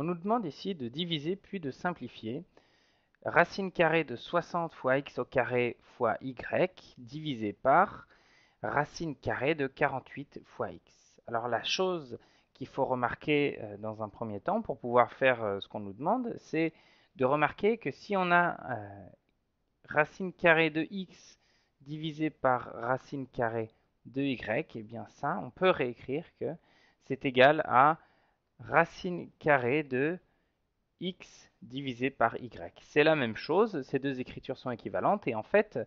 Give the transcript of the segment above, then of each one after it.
On nous demande ici de diviser puis de simplifier. Racine carrée de 60 fois x au carré fois y divisé par racine carrée de 48 fois x. Alors la chose qu'il faut remarquer euh, dans un premier temps pour pouvoir faire euh, ce qu'on nous demande, c'est de remarquer que si on a euh, racine carrée de x divisé par racine carrée de y, et eh bien ça, on peut réécrire que c'est égal à racine carrée de x divisé par y. C'est la même chose, ces deux écritures sont équivalentes et en fait,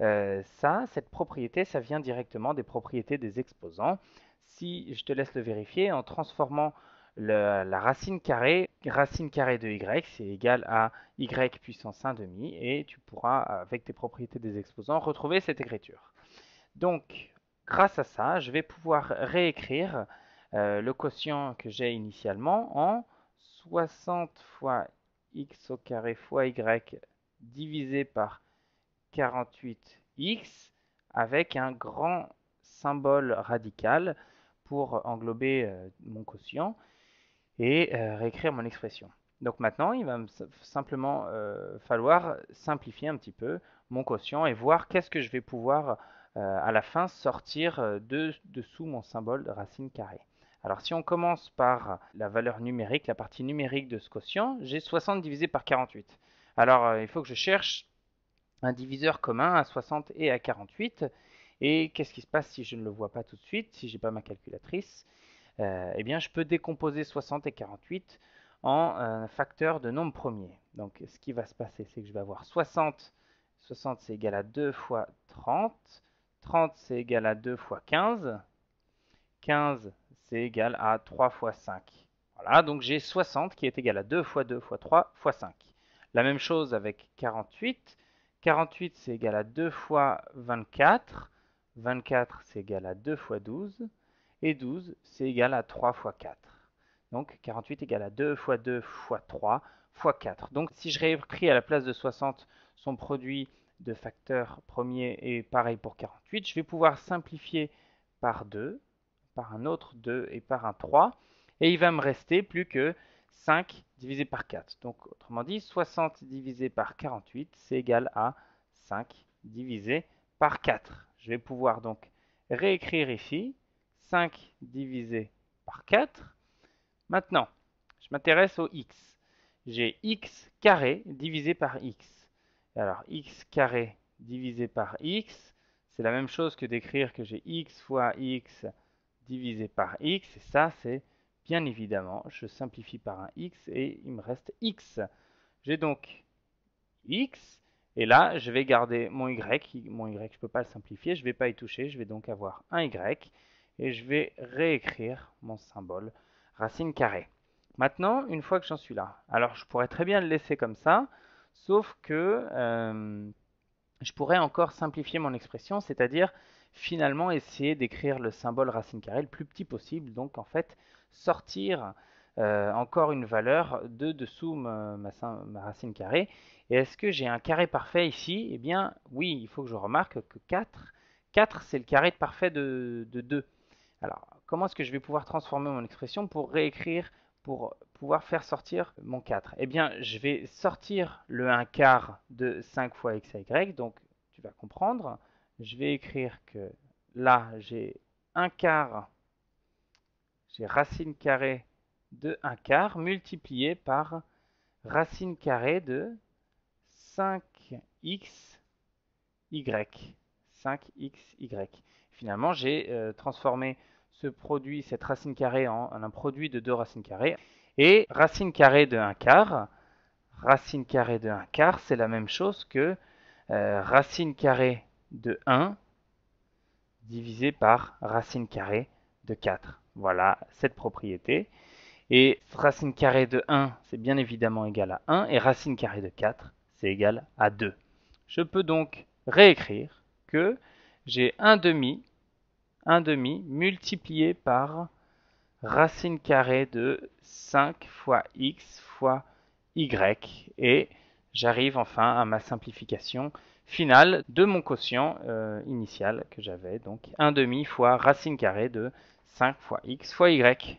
euh, ça, cette propriété, ça vient directement des propriétés des exposants. Si je te laisse le vérifier, en transformant la racine carrée, racine carrée de y, c'est égal à y puissance demi et tu pourras, avec tes propriétés des exposants, retrouver cette écriture. Donc, grâce à ça, je vais pouvoir réécrire euh, le quotient que j'ai initialement en 60 fois x au carré fois y divisé par 48x avec un grand symbole radical pour englober euh, mon quotient et euh, réécrire mon expression. Donc maintenant, il va simplement falloir simplifier un petit peu mon quotient et voir qu'est-ce que je vais pouvoir à la fin sortir de dessous mon symbole de racine carrée. Alors si on commence par la valeur numérique, la partie numérique de ce quotient, j'ai 60 divisé par 48. Alors euh, il faut que je cherche un diviseur commun à 60 et à 48. Et qu'est-ce qui se passe si je ne le vois pas tout de suite, si je n'ai pas ma calculatrice euh, Eh bien je peux décomposer 60 et 48 en un facteur de nombre premier. Donc ce qui va se passer, c'est que je vais avoir 60. 60 c'est égal à 2 fois 30. 30 c'est égal à 2 fois 15. 15 c'est égal à 3 fois 5. Voilà, donc j'ai 60 qui est égal à 2 fois 2 fois 3 fois 5. La même chose avec 48. 48 c'est égal à 2 fois 24. 24 c'est égal à 2 fois 12. Et 12 c'est égal à 3 fois 4. Donc 48 égal à 2 fois 2 fois 3 fois 4. Donc si je réécris à la place de 60 son produit de facteurs premier, et pareil pour 48, je vais pouvoir simplifier par 2 par un autre 2 et par un 3. Et il va me rester plus que 5 divisé par 4. Donc autrement dit, 60 divisé par 48, c'est égal à 5 divisé par 4. Je vais pouvoir donc réécrire ici 5 divisé par 4. Maintenant, je m'intéresse au x. J'ai x carré divisé par x. Alors x carré divisé par x, c'est la même chose que d'écrire que j'ai x fois x divisé par x, et ça c'est bien évidemment, je simplifie par un x et il me reste x. J'ai donc x, et là je vais garder mon y, mon y je ne peux pas le simplifier, je ne vais pas y toucher, je vais donc avoir un y, et je vais réécrire mon symbole racine carrée. Maintenant, une fois que j'en suis là, alors je pourrais très bien le laisser comme ça, sauf que euh, je pourrais encore simplifier mon expression, c'est-à-dire finalement essayer d'écrire le symbole racine carrée le plus petit possible. Donc en fait, sortir euh, encore une valeur de dessous ma, racine carrée. Et est-ce que j'ai un carré parfait ici Eh bien oui, il faut que je remarque que 4, 4 c'est le carré parfait de, 2. Alors comment est-ce que je vais pouvoir transformer mon expression pour réécrire, pour pouvoir faire sortir mon 4 Eh bien je vais sortir le 1 quart de 5 fois x y, donc tu vas comprendre je vais écrire que là, j'ai un quart, j'ai racine carrée de 1 quart multiplié par racine carrée de 5 xy 5xy. Finalement, j'ai euh, transformé ce produit, cette racine carrée, en, un produit de deux racines carrées. Et racine carrée de 1 quart, racine carrée de 1 quart, c'est la même chose que euh, racine carrée de 1 divisé par racine carrée de 4. Voilà cette propriété. Et racine carrée de 1, c'est bien évidemment égal à 1, et racine carrée de 4, c'est égal à 2. Je peux donc réécrire que j'ai 1 demi, 1 demi multiplié par racine carrée de 5 fois x fois y, et j'arrive enfin à ma simplification final de mon quotient euh, initial que j'avais, donc 1 demi fois racine carrée de 5 fois x fois y.